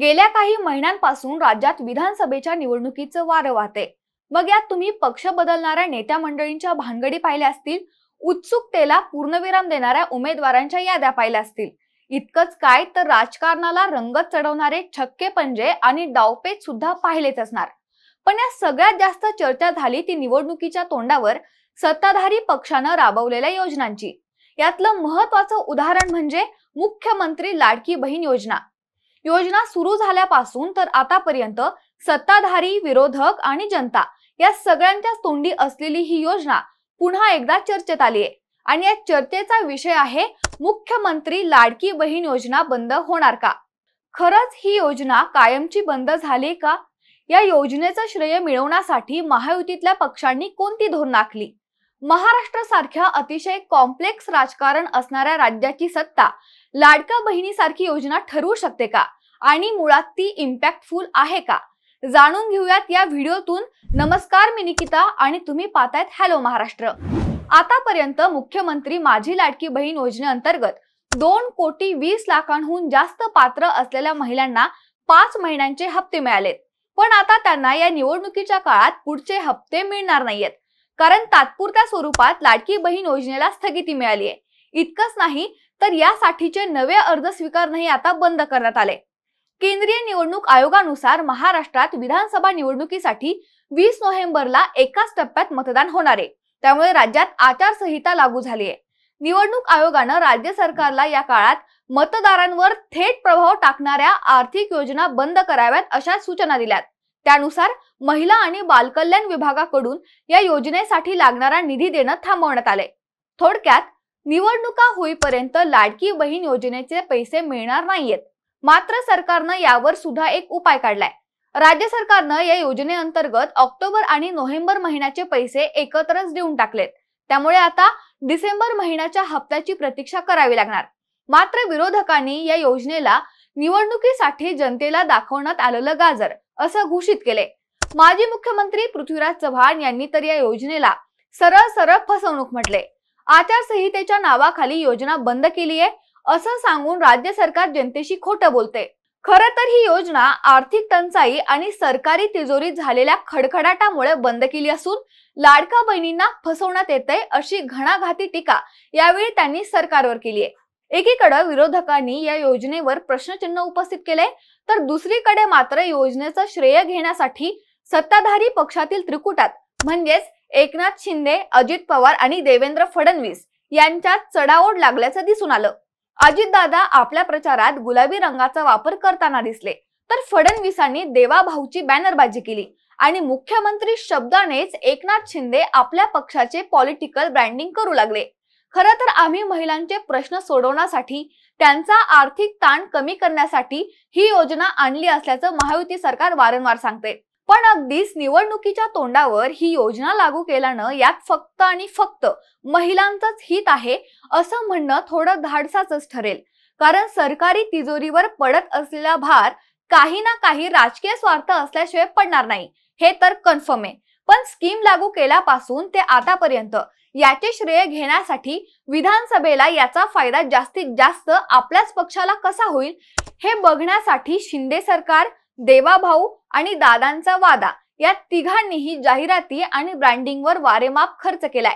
गेल्या काही महिन्यांपासून राज्यात विधानसभेच्या निवडणुकीचं वारं वाहते मग यात तुम्ही पक्ष बदलणाऱ्या नेत्या मंडळींच्या भानगडी पाहिल्या असतील उत्सुकतेला पूर्णविराम देणाऱ्या उमेदवारांच्या याद्या पाहिल्या असतील इतकंच काय तर राजकारणाला रंगत चढवणारे छक्के पंजे आणि डावपेच सुद्धा पाहिलेच असणार पण या सगळ्यात जास्त चर्चा झाली ती निवडणुकीच्या तोंडावर सत्ताधारी पक्षानं राबवलेल्या योजनांची यातलं महत्वाचं उदाहरण म्हणजे मुख्यमंत्री लाडकी बहीण योजना योजना सुरू झाल्यापासून तर आतापर्यंत सत्ताधारी विरोधक आणि जनता या सगळ्यांच्या तोंडी असलेली ही योजना पुन्हा एकदा चर्चेत आली आहे आणि या चर्चेचा विषय आहे मुख्यमंत्री लाडकी बहीण योजना बंद होणार का खरंच ही योजना कायमची बंद झाली का या योजनेचं श्रेय मिळवण्यासाठी महायुतीतल्या पक्षांनी कोणती धोरण आखली महाराष्ट्रासारख्या अतिशय कॉम्प्लेक्स राजकारण असणाऱ्या राज्याची सत्ता लाडका बहिणीसारखी योजना ठरवू शकते का आणि मुळात ती इम्पॅक्टफुल आहे का जाणून घेऊयात या व्हिडिओतून नमस्कार मी निकिता आणि तुम्ही पाहतायत हॅलो महाराष्ट्र आतापर्यंत मुख्यमंत्री माझी लाडकी बहीण योजनेअंतर्गत दोन कोटी वीस लाखांहून जास्त पात्र असलेल्या महिलांना पाच महिन्यांचे हप्ते मिळालेत पण आता त्यांना या निवडणुकीच्या काळात पुढचे हप्ते मिळणार नाहीयेत कारण तात्पुरत्या स्वरूपात लाडकी बहीण योजनेला स्थगिती मिळाली आहे इतकंच नाही तर यासाठीचे नवे अर्ज स्वीकारणंही आता बंद करण्यात आले केंद्रीय निवडणूक आयोगानुसार महाराष्ट्रात विधानसभा निवडणुकीसाठी वीस नोव्हेंबरला एकाच टप्प्यात मतदान होणार आहे त्यामुळे राज्यात आचारसंहिता लागू झाली आहे निवडणूक आयोगानं राज्य सरकारला या काळात मतदारांवर थेट प्रभाव टाकणाऱ्या आर्थिक योजना बंद कराव्यात अशा सूचना दिल्यात त्यानुसार महिला आणि बालकल्याण विभागाकडून या योजनेसाठी लागणारा निधी देणं थांबवण्यात आले थोडक्यात निवडणुका होईपर्यंत लाडकी बहीण योजनेचे पैसे मिळणार नाहीयेत मात्र सरकारनं यावर सुद्धा एक उपाय काढलाय राज्य सरकारनं या योजनेअंतर्गत ऑक्टोबर आणि नोव्हेंबर महिन्याचे पैसे एकत्रच देऊन टाकलेत त्यामुळे आता डिसेंबर महिन्याच्या हप्त्याची प्रतीक्षा करावी लागणार मात्र विरोधकांनी या योजनेला निवडणुकीसाठी जनतेला दाखवण्यात आलेलं गाजर असं घोषित केले माजी मुख्यमंत्री पृथ्वीराज चव्हाण यांनी तर या योजनेला सरळ सरळ फसवणूक म्हटले आचारसंहितेच्या नावाखाली योजना बंद केली आहे असं सांगून राज्य सरकार जनतेशी खोट बोलते खर तर ही योजना आर्थिक टंचाई आणि सरकारी तिजोरीत झालेल्या खडखडाटामुळे बंद केली असून लाडका बहिणींना फसवण्यात येते अशी घणाघाती टीका यावेळी त्यांनी सरकारवर केली आहे एकीकडे विरोधकांनी या योजनेवर प्रश्नचिन्ह उपस्थित केले तर दुसरीकडे मात्र योजनेचं श्रेय घेण्यासाठी सत्ताधारी पक्षातील त्रिकुटात म्हणजेच एकनाथ शिंदे अजित पवार आणि देवेंद्र फडणवीस यांच्यात चढाओढ लागल्याचं दिसून आलं अजितदादा आपल्या प्रचारात गुलाबी रंगाचा वापर करताना दिसले तर फडणवीसांनी देवाभाऊची बॅनरबाजी केली आणि मुख्यमंत्री शब्दानेच एकनाथ शिंदे आपल्या पक्षाचे पॉलिटिकल ब्रँडिंग करू लागले खर तर आम्ही महिलांचे प्रश्न सोडवण्यासाठी त्यांचा आर्थिक ताण कमी करण्यासाठी ही योजना आणली असल्याचं महायुती सरकार वारंवार सांगते पण अगदीच निवडणुकीच्या तोंडावर ही योजना लागू केल्यानं यात फक्त आणि फक्त महिलांचंच हित आहे असं म्हणणं थोडं धाडसाच ठरेल कारण सरकारी तिजोरीवर पडत असलेला भार काही ना काही राजकीय स्वार्थ असल्याशिवाय पडणार नाही हे तर कन्फर्म आहे पण स्कीम लागू केल्यापासून ते आतापर्यंत याचे श्रेय घेण्यासाठी विधानसभेला याचा फायदा जास्तीत जास्त आपल्याच पक्षाला कसा होईल हे बघण्यासाठी शिंदे सरकार देवाभाऊ आणि दादांचा वादा या तिघांनीही जाहिराती आणि ब्रँडिंगवर वारेमाप खर्च केलाय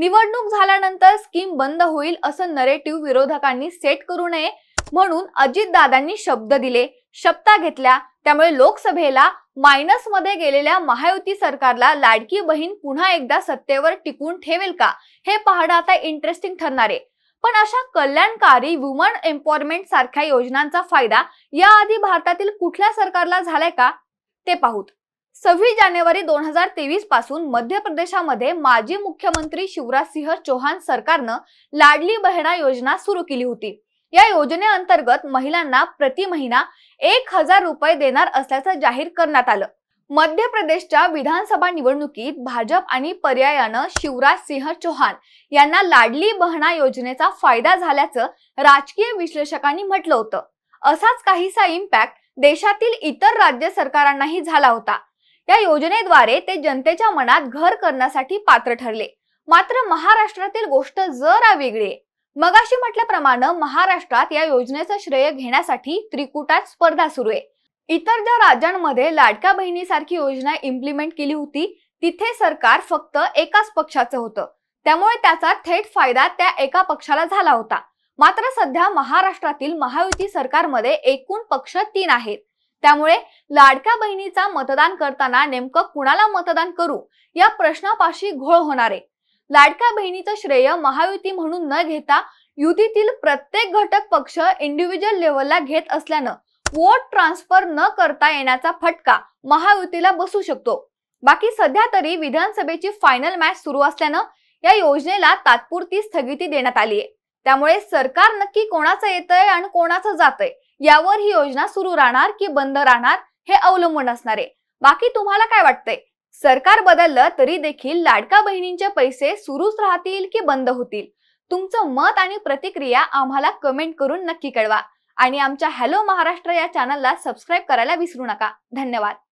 निवडणूक झाल्यानंतर स्कीम बंद होईल असं नरेटिव्ह विरोधकांनी सेट करू नये म्हणून अजितदादांनी शब्द दिले शब्दा घेतल्या त्यामुळे लोकसभेला मायनस मध्ये गेलेल्या महायुती सरकारला लाडकी बहीण पुन्हा एकदा सत्तेवर टिकून ठेवेल का हे पाहणं आता इंटरेस्टिंग ठरणार आहे पण अशा कल्याणकारी वुमन एम्पॉवरमेंट सारख्या योजनांचा फायदा याआधी भारतातील कुठल्या सरकारला झालाय का ते पाहूत सव्वीस जानेवारी दोन हजार तेवीस पासून मध्य प्रदेशामध्ये माजी मुख्यमंत्री शिवराज सिंह चौहान सरकारनं लाडली बहिणा योजना सुरू केली होती या योजनेअंतर्गत महिलांना प्रति महिना एक हजार रुपये देणार असल्याचं जाहीर करण्यात आलं मध्य प्रदेशच्या विधानसभा निवडणुकीत भाजप आणि पर्यायानं शिवराज सिंह चौहान यांना लाडली बहना योजनेचा फायदा झाल्याचं राजकीय विश्लेषकांनी म्हटलं होतं असाच काहीसा इम्पॅक्ट देशातील इतर राज्य सरकारांनाही झाला होता या योजनेद्वारे ते जनतेच्या मनात घर करण्यासाठी पात्र ठरले मात्र महाराष्ट्रातील गोष्ट जरा वेगळी मगाशी म्हटल्याप्रमाणे महाराष्ट्रात या योजनेचं श्रेय घेण्यासाठी त्रिकुटात स्पर्धा सुरू आहे इतर ज्या राज्यांमध्ये लाडक्या बहिणीसारखी योजना इम्प्लिमेंट केली होती तिथे सरकार फक्त एकाच पक्षाचं होतं त्यामुळे त्याचा थेट फायदा त्या एका पक्षाला झाला होता मात्र सध्या महाराष्ट्रातील महायुती सरकारमध्ये एकूण पक्ष तीन आहेत त्यामुळे लाडक्या बहिणीचा मतदान करताना नेमकं कुणाला मतदान करू या प्रश्नापाशी घोळ होणार आहे लाडक्या बहिणीचं श्रेय महायुती म्हणून न घेता युतीतील प्रत्येक घटक पक्ष इंडिव्हिज्युअल लेव्हलला घेत असल्यानं वोट ट्रान्सफर न करता येण्याचा फटका महायुतीला बसू शकतो बाकी सध्या तरी विधानसभेची फायनल मॅच सुरू असल्यानं या योजनेला तात्पुरती स्थगिती देण्यात आली आहे त्यामुळे सरकार नक्की कोणाचं येतंय आणि कोणाचं जातंय यावर ही योजना सुरू राहणार की बंद राहणार हे अवलंबून असणार आहे बाकी तुम्हाला काय वाटतंय सरकार बदललं तरी देखील लाडका बहिणींचे पैसे सुरूच राहतील की बंद होतील तुमचं मत आणि प्रतिक्रिया आम्हाला कमेंट करून नक्की कळवा आणि आमच्या हॅलो महाराष्ट्र या चॅनलला सबस्क्राईब करायला विसरू नका धन्यवाद